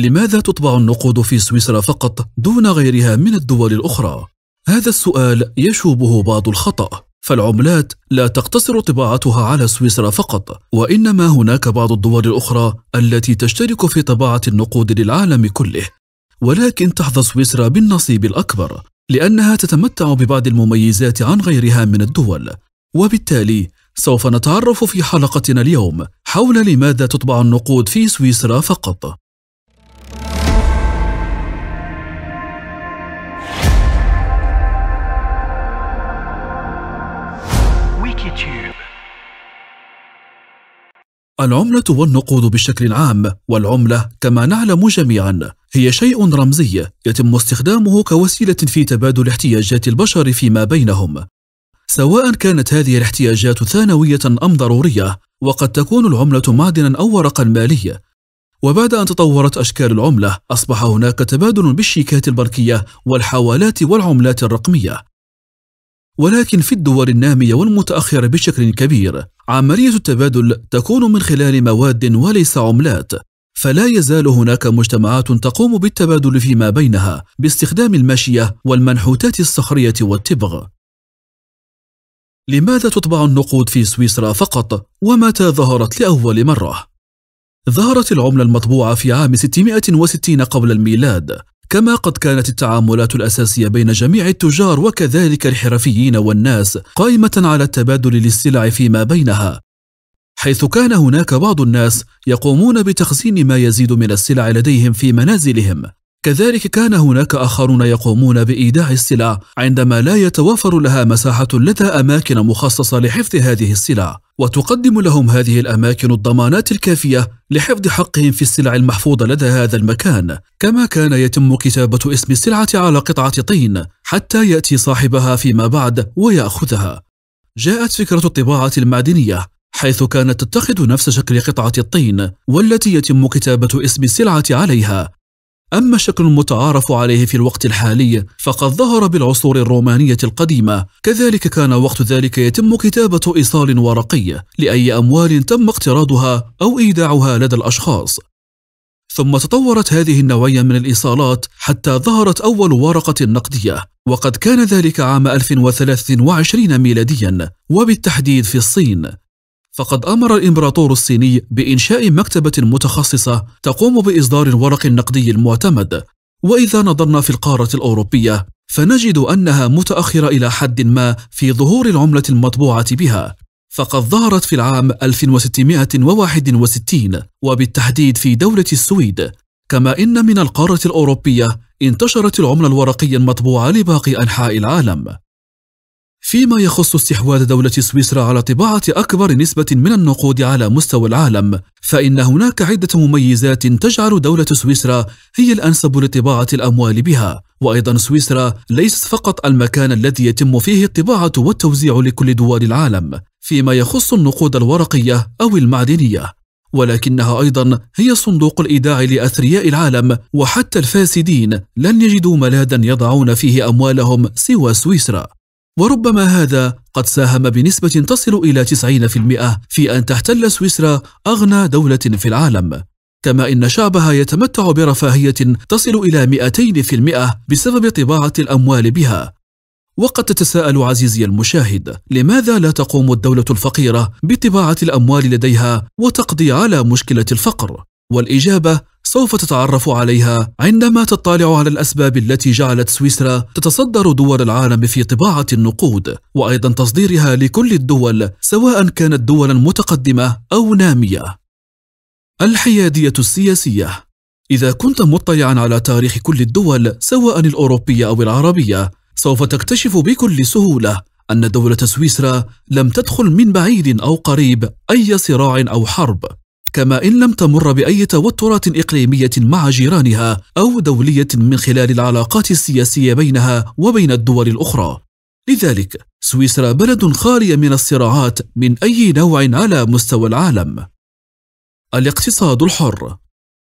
لماذا تطبع النقود في سويسرا فقط دون غيرها من الدول الأخرى؟ هذا السؤال يشوبه بعض الخطأ فالعملات لا تقتصر طباعتها على سويسرا فقط وإنما هناك بعض الدول الأخرى التي تشترك في طباعة النقود للعالم كله ولكن تحظى سويسرا بالنصيب الأكبر لأنها تتمتع ببعض المميزات عن غيرها من الدول وبالتالي سوف نتعرف في حلقتنا اليوم حول لماذا تطبع النقود في سويسرا فقط العملة والنقود بشكل عام والعملة كما نعلم جميعا هي شيء رمزي يتم استخدامه كوسيلة في تبادل احتياجات البشر فيما بينهم سواء كانت هذه الاحتياجات ثانوية أم ضرورية وقد تكون العملة معدنا أو ورقا مالي وبعد أن تطورت أشكال العملة أصبح هناك تبادل بالشيكات البنكية والحوالات والعملات الرقمية ولكن في الدول النامية والمتأخرة بشكل كبير عملية التبادل تكون من خلال مواد وليس عملات فلا يزال هناك مجتمعات تقوم بالتبادل فيما بينها باستخدام الماشية والمنحوتات الصخرية والتبغ لماذا تطبع النقود في سويسرا فقط ومتى ظهرت لأول مرة؟ ظهرت العملة المطبوعة في عام 660 قبل الميلاد كما قد كانت التعاملات الأساسية بين جميع التجار وكذلك الحرفيين والناس قائمة على التبادل للسلع فيما بينها حيث كان هناك بعض الناس يقومون بتخزين ما يزيد من السلع لديهم في منازلهم كذلك كان هناك آخرون يقومون بإيداع السلع عندما لا يتوافر لها مساحة لدى أماكن مخصصة لحفظ هذه السلع وتقدم لهم هذه الأماكن الضمانات الكافية لحفظ حقهم في السلع المحفوظة لدى هذا المكان كما كان يتم كتابة اسم السلعة على قطعة طين حتى يأتي صاحبها فيما بعد ويأخذها جاءت فكرة الطباعة المعدنية حيث كانت تتخذ نفس شكل قطعة الطين والتي يتم كتابة اسم السلعة عليها أما الشكل المتعارف عليه في الوقت الحالي فقد ظهر بالعصور الرومانية القديمة كذلك كان وقت ذلك يتم كتابة إيصال ورقي لأي أموال تم اقتراضها أو إيداعها لدى الأشخاص ثم تطورت هذه النوعية من الإيصالات حتى ظهرت أول ورقة نقدية وقد كان ذلك عام 1023 ميلاديا وبالتحديد في الصين فقد أمر الإمبراطور الصيني بإنشاء مكتبة متخصصة تقوم بإصدار الورق النقدي المعتمد وإذا نظرنا في القارة الأوروبية فنجد أنها متأخرة إلى حد ما في ظهور العملة المطبوعة بها فقد ظهرت في العام 1661 وبالتحديد في دولة السويد كما إن من القارة الأوروبية انتشرت العملة الورقية المطبوعة لباقي أنحاء العالم فيما يخص استحواذ دولة سويسرا على طباعة أكبر نسبة من النقود على مستوى العالم، فإن هناك عدة مميزات تجعل دولة سويسرا هي الأنسب لطباعة الأموال بها، وأيضا سويسرا ليست فقط المكان الذي يتم فيه الطباعة والتوزيع لكل دول العالم، فيما يخص النقود الورقية أو المعدنية، ولكنها أيضا هي صندوق الإيداع لأثرياء العالم وحتى الفاسدين لن يجدوا ملاذا يضعون فيه أموالهم سوى سويسرا. وربما هذا قد ساهم بنسبة تصل إلى 90% في أن تحتل سويسرا أغنى دولة في العالم كما إن شعبها يتمتع برفاهية تصل إلى 200% بسبب طباعة الأموال بها وقد تتساءل عزيزي المشاهد لماذا لا تقوم الدولة الفقيرة بطباعة الأموال لديها وتقضي على مشكلة الفقر؟ والإجابة سوف تتعرف عليها عندما تطلع على الأسباب التي جعلت سويسرا تتصدر دول العالم في طباعة النقود وأيضا تصديرها لكل الدول سواء كانت دولا متقدمة أو نامية الحيادية السياسية إذا كنت مطلعا على تاريخ كل الدول سواء الأوروبية أو العربية سوف تكتشف بكل سهولة أن دولة سويسرا لم تدخل من بعيد أو قريب أي صراع أو حرب كما إن لم تمر بأي توترات إقليمية مع جيرانها أو دولية من خلال العلاقات السياسية بينها وبين الدول الأخرى لذلك سويسرا بلد خالية من الصراعات من أي نوع على مستوى العالم الاقتصاد الحر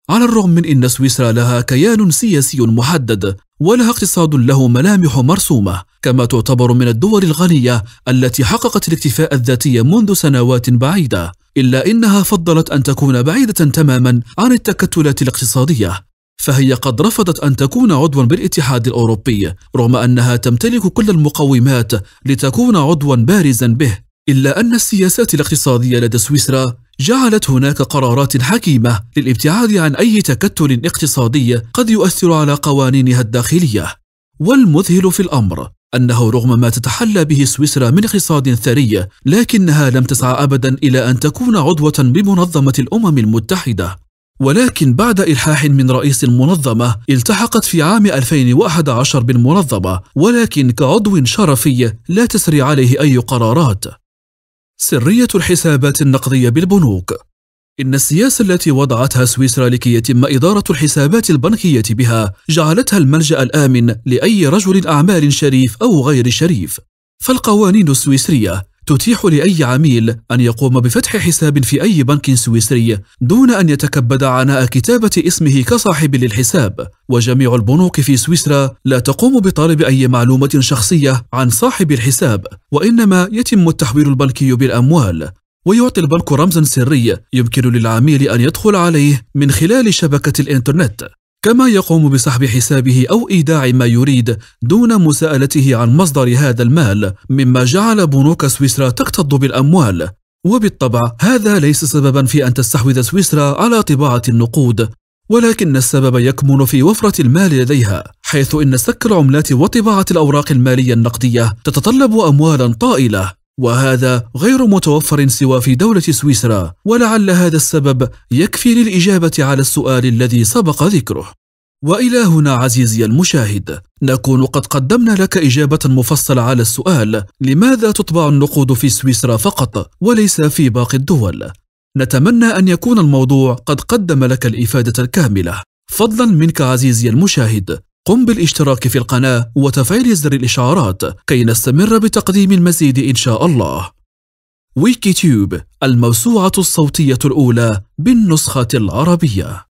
على الرغم من أن سويسرا لها كيان سياسي محدد ولها اقتصاد له ملامح مرسومة كما تعتبر من الدول الغنية التي حققت الاكتفاء الذاتي منذ سنوات بعيدة إلا إنها فضلت أن تكون بعيدة تماما عن التكتلات الاقتصادية فهي قد رفضت أن تكون عضوا بالاتحاد الأوروبي رغم أنها تمتلك كل المقومات لتكون عضوا بارزا به إلا أن السياسات الاقتصادية لدى سويسرا جعلت هناك قرارات حكيمة للابتعاد عن أي تكتل اقتصادي قد يؤثر على قوانينها الداخلية والمذهل في الأمر أنه رغم ما تتحلى به سويسرا من اقتصاد ثري لكنها لم تسعى أبدا إلى أن تكون عضوة بمنظمة الأمم المتحدة ولكن بعد إلحاح من رئيس المنظمة التحقت في عام 2011 بالمنظمة ولكن كعضو شرفي لا تسري عليه أي قرارات سرية الحسابات النقدية بالبنوك إن السياسة التي وضعتها سويسرا لكي يتم إدارة الحسابات البنكية بها جعلتها الملجأ الآمن لأي رجل أعمال شريف أو غير شريف فالقوانين السويسرية تتيح لأي عميل أن يقوم بفتح حساب في أي بنك سويسري دون أن يتكبد عناء كتابة اسمه كصاحب للحساب وجميع البنوك في سويسرا لا تقوم بطلب أي معلومة شخصية عن صاحب الحساب وإنما يتم التحويل البنكي بالأموال ويعطي البنك رمزا سريا يمكن للعميل أن يدخل عليه من خلال شبكة الإنترنت كما يقوم بسحب حسابه أو إيداع ما يريد دون مساءلته عن مصدر هذا المال مما جعل بنوك سويسرا تكتظ بالأموال وبالطبع هذا ليس سببا في أن تستحوذ سويسرا على طباعة النقود ولكن السبب يكمن في وفرة المال لديها حيث إن سك العملات وطباعة الأوراق المالية النقدية تتطلب أموالا طائلة وهذا غير متوفر سوى في دولة سويسرا ولعل هذا السبب يكفي للإجابة على السؤال الذي سبق ذكره والى هنا عزيزي المشاهد نكون قد قدمنا لك اجابه مفصله على السؤال لماذا تطبع النقود في سويسرا فقط وليس في باقي الدول نتمنى ان يكون الموضوع قد قدم لك الافاده الكامله فضلا منك عزيزي المشاهد قم بالاشتراك في القناة وتفعيل زر الإشعارات كي نستمر بتقديم المزيد إن شاء الله ويكيتيوب الموسوعة الصوتية الأولى بالنسخة العربية